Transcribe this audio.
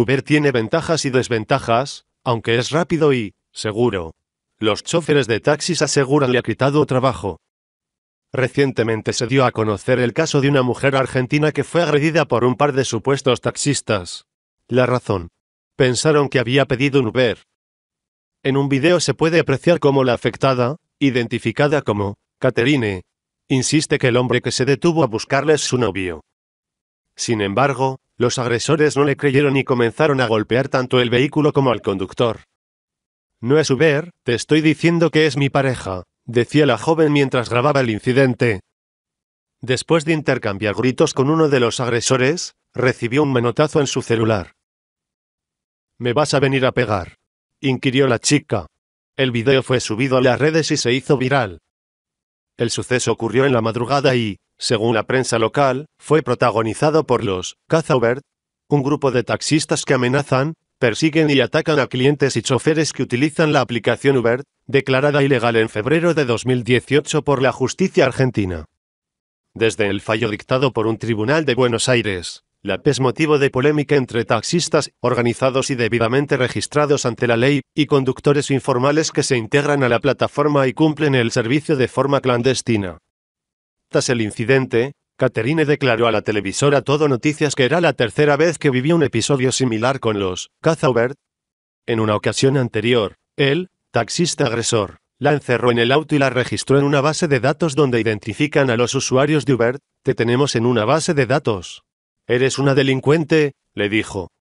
Uber tiene ventajas y desventajas, aunque es rápido y, seguro. Los choferes de taxis aseguran le ha quitado trabajo. Recientemente se dio a conocer el caso de una mujer argentina que fue agredida por un par de supuestos taxistas. La razón. Pensaron que había pedido un Uber. En un video se puede apreciar cómo la afectada, identificada como Caterine, insiste que el hombre que se detuvo a buscarle es su novio. Sin embargo, los agresores no le creyeron y comenzaron a golpear tanto el vehículo como al conductor. No es Uber, te estoy diciendo que es mi pareja, decía la joven mientras grababa el incidente. Después de intercambiar gritos con uno de los agresores, recibió un menotazo en su celular. ¿Me vas a venir a pegar? inquirió la chica. El video fue subido a las redes y se hizo viral. El suceso ocurrió en la madrugada y, según la prensa local, fue protagonizado por los Uber, un grupo de taxistas que amenazan, persiguen y atacan a clientes y choferes que utilizan la aplicación Uber, declarada ilegal en febrero de 2018 por la justicia argentina. Desde el fallo dictado por un tribunal de Buenos Aires, la PES motivo de polémica entre taxistas, organizados y debidamente registrados ante la ley, y conductores informales que se integran a la plataforma y cumplen el servicio de forma clandestina. Tras el incidente, Caterine declaró a la televisora Todo Noticias que era la tercera vez que vivía un episodio similar con los Cazaubert. En una ocasión anterior, el taxista agresor la encerró en el auto y la registró en una base de datos donde identifican a los usuarios de Uber. Te tenemos en una base de datos. Eres una delincuente, le dijo.